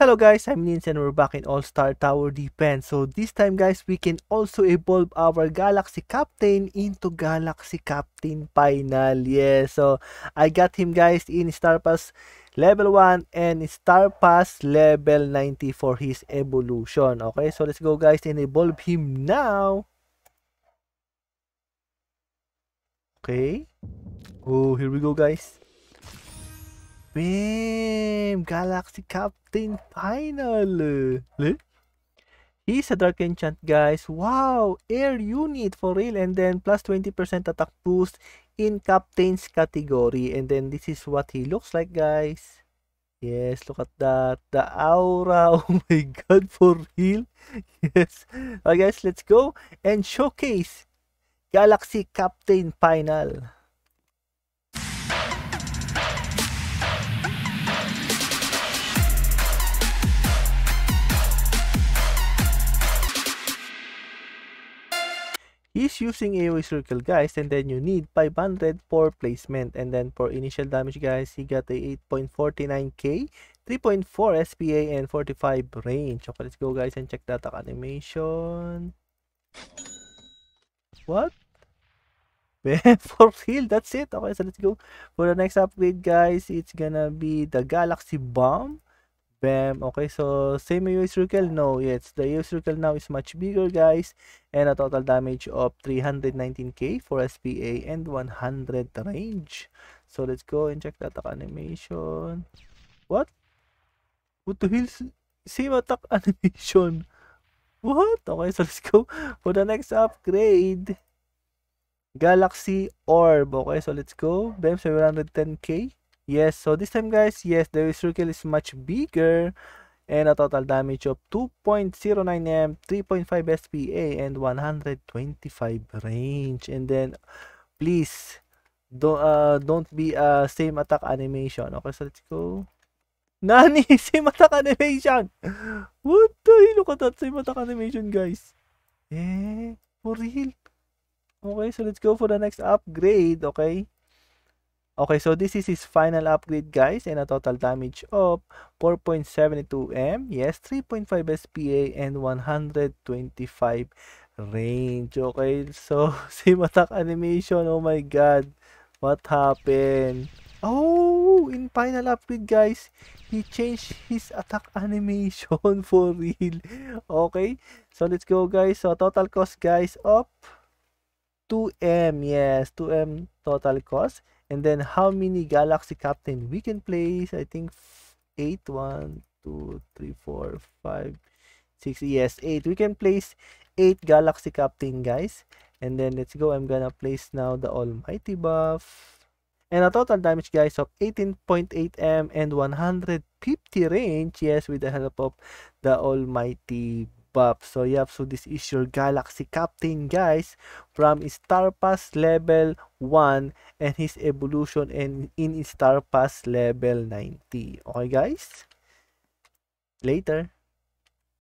Hello guys, I'm Nins and we're back in All-Star Tower Defense. So this time guys, we can also evolve our Galaxy Captain into Galaxy Captain Final. Yeah, so I got him guys in Star Pass Level 1 and Star Pass Level 90 for his evolution. Okay, so let's go guys and evolve him now. Okay. Oh, here we go guys. Bam! Galaxy Captain Final! Eh? He's a Dark Enchant, guys. Wow! Air unit for real. And then, plus 20% attack boost in Captain's category. And then, this is what he looks like, guys. Yes, look at that. The aura. Oh my god, for real. Yes. Alright, guys, let's go and showcase Galaxy Captain Final. is using AoE circle guys and then you need 500 for placement and then for initial damage guys he got a 8.49k 3.4 SPA and 45 range okay let's go guys and check that animation what for real that's it okay so let's go for the next upgrade guys it's gonna be the galaxy bomb bam okay so same use circle no yes the use circle now is much bigger guys and a total damage of 319k for spa and 100 range so let's go and check that animation what what the hell same attack animation what okay so let's go for the next upgrade galaxy orb okay so let's go bam 710k Yes, so this time guys, yes, the circle is much bigger and a total damage of 2.09M, 3.5 SPA, and 125 range. And then, please, don't, uh, don't be uh, same attack animation. Okay, so let's go. Nani, same attack animation! What the hell? Look at that, same attack animation, guys. Eh, for real? Okay, so let's go for the next upgrade, okay? Okay, so this is his final upgrade guys and a total damage of 4.72M, yes, 3.5 SPA and 125 range. Okay, so same attack animation, oh my god, what happened? Oh, in final upgrade guys, he changed his attack animation for real. Okay, so let's go guys. So total cost guys of... 2M, yes, 2M total cost. And then how many Galaxy Captain we can place? I think 8, 1, 2, 3, 4, 5, 6, yes, 8. We can place 8 Galaxy Captain, guys. And then let's go, I'm gonna place now the Almighty buff. And a total damage, guys, of 18.8 M and 150 range, yes, with the help of the Almighty buff. So yep, so this is your Galaxy Captain guys from Star Pass level 1 and his evolution in, in Star Pass level 90. Okay guys? Later.